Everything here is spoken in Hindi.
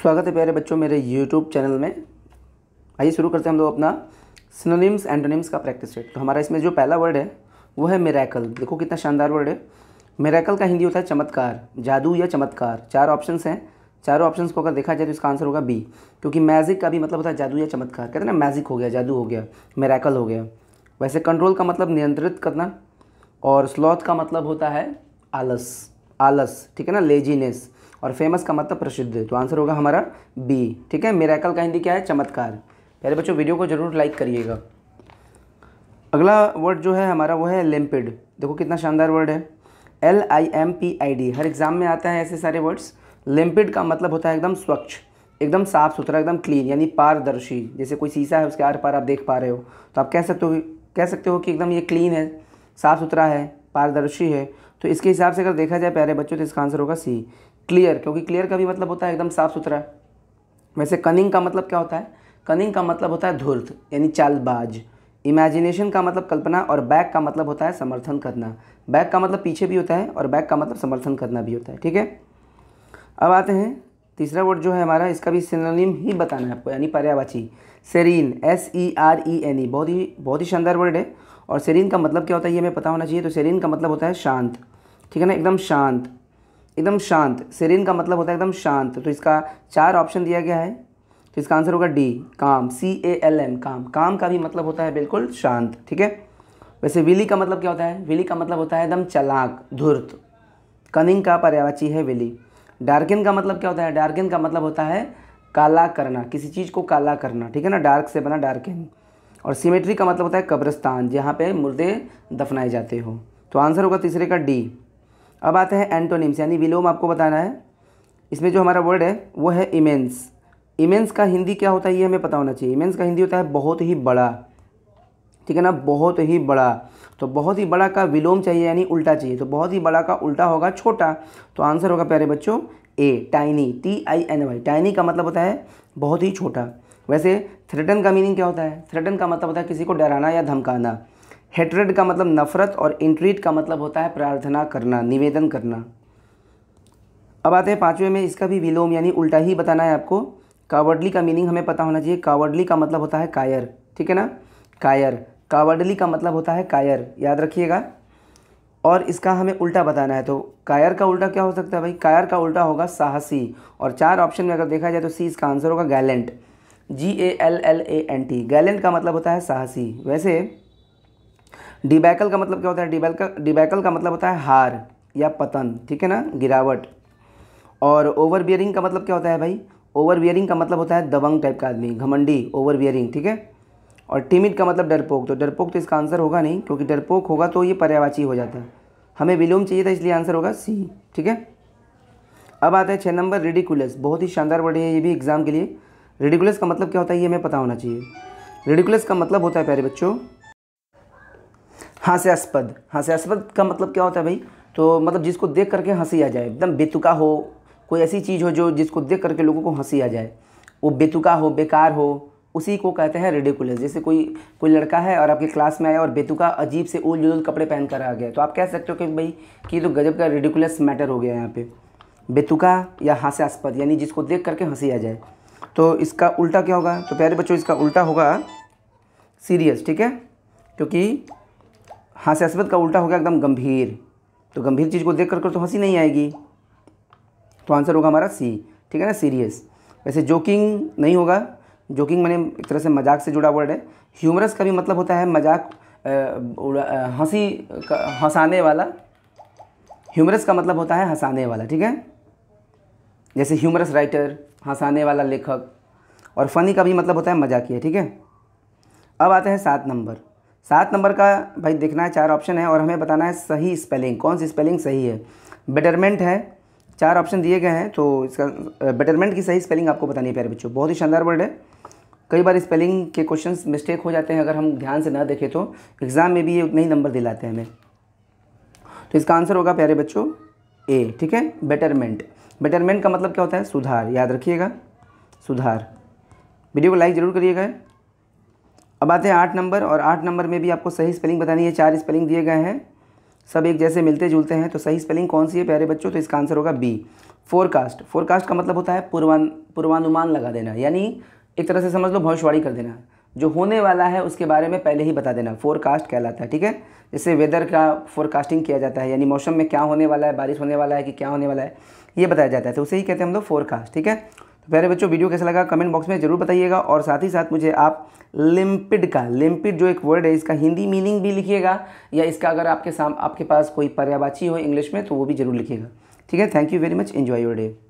स्वागत है प्यारे बच्चों मेरे यूट्यूब चैनल में आइए शुरू करते हैं हम लोग अपना सिनोनिम्स एंटोनिम्स का प्रैक्टिस सेट तो हमारा इसमें जो पहला वर्ड है वो है मेरेकल देखो कितना शानदार वर्ड है मेरेकल का हिंदी होता है चमत्कार जादू या चमत्कार चार ऑप्शन हैं चारों ऑप्शन को अगर देखा जाए तो इसका आंसर होगा बी क्योंकि मैजिक का भी मतलब होता है जादू या चमत्कार कहते हैं ना मैजिक हो गया जादू हो गया मेरेकल हो गया वैसे कंट्रोल का मतलब नियंत्रित करना और स्लॉथ का मतलब होता है आलस आलस ठीक है ना लेजीनेस और फेमस का मतलब प्रसिद्ध तो आंसर होगा हमारा बी ठीक है मेराकल का हिंदी क्या है चमत्कार पहले बच्चों वीडियो को ज़रूर लाइक करिएगा अगला वर्ड जो है हमारा वो है लिम्पिड देखो कितना शानदार वर्ड है L I M P I D हर एग्ज़ाम में आता है ऐसे सारे वर्ड्स लिम्पिड का मतलब होता है एकदम स्वच्छ एकदम साफ़ सुथरा एकदम क्लीन यानी पारदर्शी जैसे कोई शीशा है उसके आर पार आप देख पा रहे हो तो आप कह सकते हो कह सकते हो कि एकदम ये क्लीन है साफ़ सुथरा है पारदर्शी है तो इसके हिसाब से अगर देखा जाए प्यारे बच्चों तो इसका आंसर होगा सी क्लियर क्योंकि क्लियर का भी मतलब होता है एकदम साफ सुथरा वैसे कनिंग का मतलब क्या होता है कनिंग का मतलब होता है धूर्त यानी चालबाज इमेजिनेशन का मतलब कल्पना और बैक का मतलब होता है समर्थन करना बैक का मतलब पीछे भी होता है और बैक का मतलब समर्थन करना भी होता है ठीक है अब आते हैं तीसरा वर्ड जो है हमारा इसका भी सिनोनिम ही बताना है आपको यानी पर्यावाची serene S E R E N E बहुत ही बहुत ही शानदार वर्ड है और सेरीन का मतलब क्या होता है ये हमें पता होना चाहिए तो सेरीन का मतलब होता है शांत ठीक है ना एकदम शांत एकदम शांत सेरेन का मतलब होता है एकदम शांत तो इसका चार ऑप्शन दिया गया है तो इसका आंसर होगा डी काम सी ए एल एम काम काम का भी मतलब होता है बिल्कुल शांत ठीक है वैसे विली का मतलब क्या होता है विली का मतलब होता है एकदम चलाक धुर्त कनिंग का पर्यावाची है विली डार्किन का मतलब क्या होता है डार्किन का मतलब होता है काला करना किसी चीज़ को काला करना ठीक है ना डार्क से बना डार्किन और सीमेट्री का मतलब होता है कब्रस्तान जहाँ पे मुर्दे दफनाए जाते हो तो आंसर होगा तीसरे का डी अब आते हैं एंटोनिम्स यानी विलोम आपको बताना है इसमें जो हमारा वर्ड है वो है इमेंस इमेंस का हिंदी क्या होता है ये हमें पता होना चाहिए इमेंस का हिंदी होता है बहुत ही बड़ा ठीक है ना बहुत ही बड़ा तो बहुत ही बड़ा का विलोम चाहिए यानी उल्टा चाहिए तो बहुत ही बड़ा का उल्टा होगा छोटा तो आंसर होगा प्यारे बच्चों A tiny T I N Y tiny का मतलब होता है बहुत ही छोटा वैसे थ्रेटन का मीनिंग क्या होता है थ्रेटन का मतलब होता है किसी को डराना या धमकाना हेटरेड का मतलब नफ़रत और इंट्रीट का मतलब होता है प्रार्थना करना निवेदन करना अब आते हैं पाँचवें में इसका भी विलोम यानी उल्टा ही बताना है आपको कावर्डली का मीनिंग हमें पता होना चाहिए कावर्डली का मतलब होता है कायर ठीक है ना कायर कावर्डली का मतलब होता है कायर याद रखिएगा और इसका हमें उल्टा बताना है तो कायर का उल्टा क्या हो सकता है भाई कायर का उल्टा होगा साहसी और चार ऑप्शन में अगर देखा जाए तो सी इसका आंसर होगा gallant G A L L A N T gallant का मतलब होता है साहसी वैसे डिबैकल का मतलब क्या होता है डिबैकल डिबैकल का मतलब होता है हार या पतन ठीक है ना गिरावट और ओवर बियरिंग का मतलब क्या होता है भाई ओवर बियरिंग का मतलब होता है दबंग टाइप का आदमी घमंडी ओवर बियरिंग ठीक है और टिमिट का मतलब डरपोक तो डरपोक तो इसका आंसर होगा नहीं क्योंकि डरपोक होगा तो ये पर्यावाची हो जाता है हमें विलोम चाहिए था इसलिए आंसर होगा सी ठीक है अब आता है छः नंबर रेडिकुलस बहुत ही शानदार वर्ड है ये भी एग्ज़ाम के लिए रेडिकुलस का मतलब क्या होता है ये हमें पता होना चाहिए रेडिकुलस का मतलब होता है प्यारे बच्चों हास्यास्पद हास्यास्पद का मतलब क्या होता है भाई तो मतलब जिसको देख करके हंसी आ जाए एकदम बेतुका हो कोई ऐसी चीज़ हो जो जिसको देख करके लोगों को हंसी आ जाए वो बेतुका हो बेकार हो उसी को कहते हैं रेडिकुलस जैसे कोई कोई लड़का है और आपके क्लास में आया और बेतुका अजीब से ओल जुल कपड़े पहन कर आ गया तो आप कह सकते हो कि भाई कि तो गजब का रेडिकुलस मैटर हो गया यहाँ पे बेतुका या हास्यास्पद यानी जिसको देख करके हंसी आ जाए तो इसका उल्टा क्या होगा तो प्यारे बच्चों इसका उल्टा होगा सीरियस ठीक है क्योंकि हास्यास्पद का उल्टा हो गया एकदम गंभीर तो गंभीर चीज़ को देख कर कर तो हंसी नहीं आएगी तो आंसर होगा हमारा सी ठीक है ना सीरियस वैसे जोकिंग नहीं होगा जोकिंग मैंने एक तरह से मजाक से जुड़ा वर्ड है ह्यूमरस का भी मतलब होता है मजाक हंसी हंसाने वाला ह्यूमरस का मतलब होता है हंसाने वाला ठीक है जैसे ह्यूमरस राइटर हंसाने वाला लेखक और फ़नी का भी मतलब होता है मजाकिया ठीक है अब आते हैं सात नंबर सात नंबर का भाई देखना है चार ऑप्शन है और हमें बताना है सही स्पेलिंग कौन सी स्पेलिंग सही है बेटरमेंट है चार ऑप्शन दिए गए हैं तो इसका बेटरमेंट की सही स्पेलिंग आपको बतानी है प्यारे बच्चों बहुत ही शानदार वर्ड है कई बार स्पेलिंग के क्वेश्चन मिस्टेक हो जाते हैं अगर हम ध्यान से ना देखें तो एग्ज़ाम में भी ये उतने ही नंबर दिलाते हैं हमें तो इसका आंसर होगा प्यारे बच्चों ए ठीक है बेटरमेंट बेटरमेंट का मतलब क्या होता है सुधार याद रखिएगा सुधार वीडियो को लाइक ज़रूर करिएगा अब आते हैं आठ नंबर और आठ नंबर में भी आपको सही स्पेलिंग बतानी है चार स्पेलिंग दिए गए हैं सब एक जैसे मिलते जुलते हैं तो सही स्पेलिंग कौन सी है प्यारे बच्चों तो इसका आंसर होगा बी फोरकास्ट फोरकास्ट का मतलब होता है पूर्वान पूर्वानुमान लगा देना यानी एक तरह से समझ लो भविष्यवाणी कर देना जो होने वाला है उसके बारे में पहले ही बता देना फोरकास्ट कहलाता है ठीक है जैसे वेदर का फोरकास्टिंग किया जाता है यानी मौसम में क्या होने वाला है बारिश होने वाला है कि क्या होने वाला है ये बताया जाता है तो उसे ही कहते हैं हम लोग फोरकास्ट ठीक है तो प्यारे बच्चों वीडियो कैसा लगा कमेंट बॉक्स में ज़रूर बताइएगा और साथ ही साथ मुझे आप लिम्पिड का लिम्पिड जो एक वर्ड है इसका हिंदी मीनिंग भी लिखिएगा या इसका अगर आपके साम आपके पास कोई पर्यावाची हो इंग्लिश में तो वो भी ज़रूर लिखिएगा ठीक है thank you very much enjoy your day